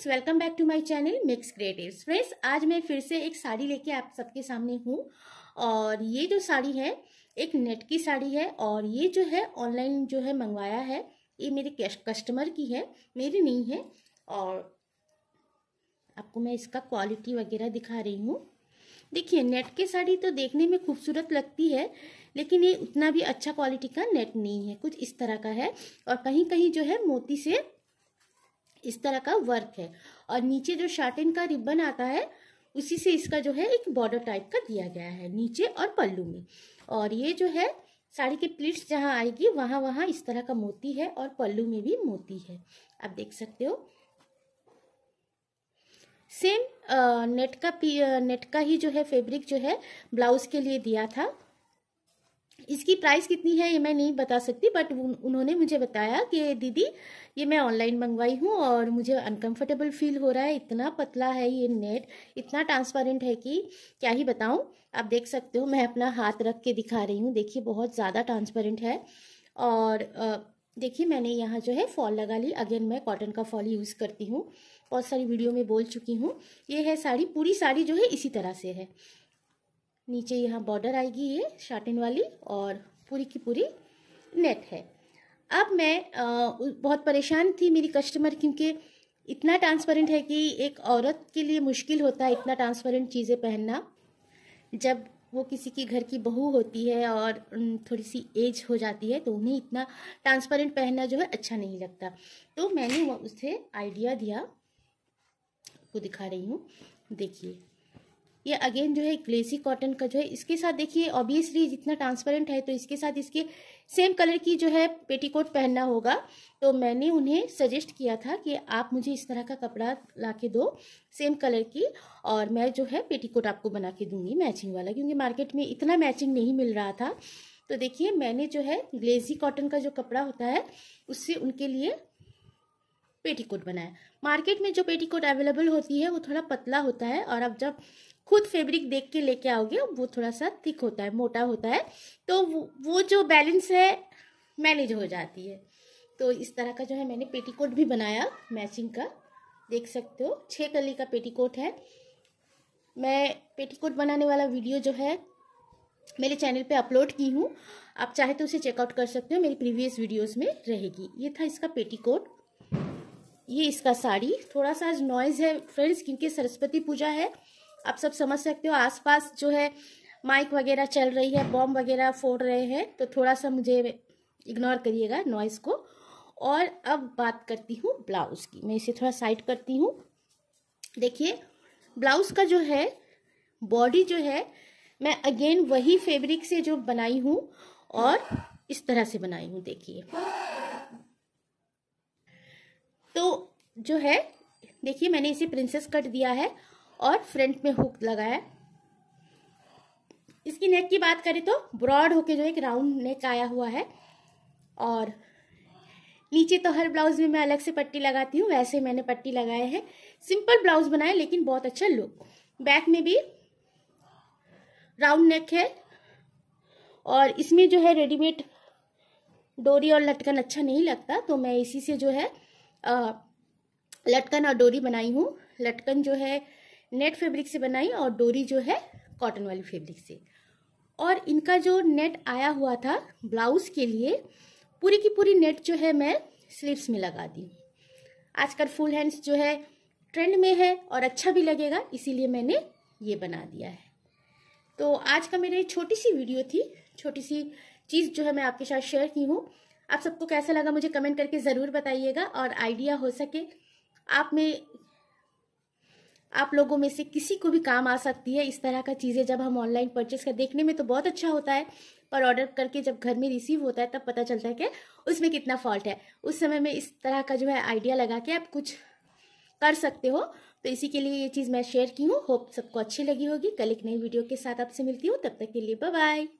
friends welcome back to my channel mix creatives friends आज मैं फिर से एक साड़ी लेके आप सबके सामने हूँ और ये जो साड़ी है एक नेट की साड़ी है और ये जो है ऑनलाइन जो है मंगवाया है ये मेरे कस्टमर की है मेरी नहीं है और आपको मैं इसका क्वालिटी वगैरह दिखा रही हूँ देखिए नेट की साड़ी तो देखने में खूबसूरत लगती है लेकिन ये उतना भी अच्छा क्वालिटी का नेट नहीं है कुछ इस तरह का है और कहीं कहीं जो है मोती से इस तरह का वर्क है और नीचे जो शार्टिन का रिबन आता है उसी से इसका जो है एक बॉर्डर टाइप का दिया गया है नीचे और पल्लू में और ये जो है साड़ी के प्लीट्स जहाँ आएगी वहाँ वहाँ इस तरह का मोती है और पल्लू में भी मोती है आप देख सकते हो सेम नेट का नेट का ही जो है फैब्रिक जो है ब्लाउज के लिए दिया था इसकी प्राइस कितनी है ये मैं नहीं बता सकती बट उन्होंने मुझे बताया कि दीदी ये मैं ऑनलाइन मंगवाई हूँ और मुझे अनकंफर्टेबल फील हो रहा है इतना पतला है ये नेट इतना ट्रांसपेरेंट है कि क्या ही बताऊँ आप देख सकते हो मैं अपना हाथ रख के दिखा रही हूँ देखिए बहुत ज़्यादा ट्रांसपेरेंट है और देखिए मैंने यहाँ जो है फॉल लगा ली अगेन मैं कॉटन का फॉल यूज़ करती हूँ बहुत सारी वीडियो में बोल चुकी हूँ ये है साड़ी पूरी साड़ी जो है इसी तरह से है नीचे यहाँ बॉर्डर आएगी ये शार्टिन वाली और पूरी की पूरी नेट है अब मैं आ, बहुत परेशान थी मेरी कस्टमर क्योंकि इतना ट्रांसपेरेंट है कि एक औरत के लिए मुश्किल होता है इतना ट्रांसपेरेंट चीज़ें पहनना जब वो किसी की घर की बहू होती है और थोड़ी सी एज हो जाती है तो उन्हें इतना ट्रांसपेरेंट पहनना जो है अच्छा नहीं लगता तो मैंने उसे आइडिया दिया आपको दिखा रही हूँ देखिए ये अगेन जो है ग्लेसी कॉटन का जो है इसके साथ देखिए ऑब्वियसली जितना ट्रांसपेरेंट है तो इसके साथ इसके सेम कलर की जो है पेटीकोट पहनना होगा तो मैंने उन्हें सजेस्ट किया था कि आप मुझे इस तरह का कपड़ा ला के दो सेम कलर की और मैं जो है पेटीकोट आपको बना के दूंगी मैचिंग वाला क्योंकि मार्केट में इतना मैचिंग नहीं मिल रहा था तो देखिए मैंने जो है ग्लेजी कॉटन का जो कपड़ा होता है उससे उनके लिए पेटीकोट बनाया मार्केट में जो पेटीकोट अवेलेबल होती है वो थोड़ा पतला होता है और अब जब खुद फैब्रिक देख के लेके आओगे वो थोड़ा सा थिक होता है मोटा होता है तो वो, जो बैलेंस है मैनेज हो जाती है तो इस तरह का जो है मैंने पेटीकोट भी बनाया मैचिंग का देख सकते हो छः कली का पेटीकोट है मैं पेटीकोट बनाने वाला वीडियो जो है मेरे चैनल पे अपलोड की हूँ आप चाहे तो उसे चेकआउट कर सकते हो मेरी प्रीवियस वीडियोस में रहेगी ये था इसका पेटीकोट ये इसका साड़ी थोड़ा सा आज नॉइज़ है फ्रेंड्स क्योंकि सरस्वती पूजा है आप सब समझ सकते हो आसपास जो है माइक वगैरह चल रही है बॉम्ब वगैरह फोड़ रहे हैं तो थोड़ा सा मुझे इग्नोर करिएगा नॉइस को और अब बात करती हूँ ब्लाउज़ की मैं इसे थोड़ा साइड करती हूँ देखिए ब्लाउज़ का जो है बॉडी जो है मैं अगेन वही फैब्रिक से जो बनाई हूँ और इस तरह से बनाई हूँ देखिए तो जो है देखिए मैंने इसे प्रिंसेस कट दिया है और फ्रंट में हुक लगाया इसकी नेक की बात करें तो ब्रॉड होके जो एक राउंड नेक आया हुआ है और नीचे तो हर ब्लाउज में मैं अलग से पट्टी लगाती हूँ वैसे मैंने पट्टी लगाए हैं सिंपल ब्लाउज बनाए लेकिन बहुत अच्छा लुक बैक में भी राउंड नेक है और इसमें जो है रेडीमेड डोरी और लटकन अच्छा नहीं लगता तो मैं इसी से जो है आ, लटकन और डोरी बनाई हूँ लटकन जो है नेट फैब्रिक से बनाई और डोरी जो है कॉटन वाली फैब्रिक से और इनका जो नेट आया हुआ था ब्लाउज के लिए पूरी की पूरी नेट जो है मैं स्लीव्स में लगा दी आजकल फुल हैंड्स जो है ट्रेंड में है और अच्छा भी लगेगा इसीलिए मैंने ये बना दिया है तो आज का मेरा छोटी सी वीडियो थी छोटी सी चीज़ जो है मैं आपके साथ शेयर की हूँ आप सबको कैसा लगा मुझे कमेंट करके ज़रूर बताइएगा और आइडिया हो सके आप में आप लोगों में से किसी को भी काम आ सकती है इस तरह का चीज़ें जब हम ऑनलाइन परचेस कर देखने में तो बहुत अच्छा होता है पर ऑर्डर करके जब घर में रिसीव होता है तब पता चलता है कि उसमें कितना फॉल्ट है उस समय में इस तरह का जो है आइडिया लगा के आप कुछ कर सकते हो तो इसी के लिए ये चीज़ मैं शेयर की हूँ होप सबको अच्छी लगी होगी कल एक नई वीडियो के साथ आपसे मिलती हूँ तब तक के लिए बाय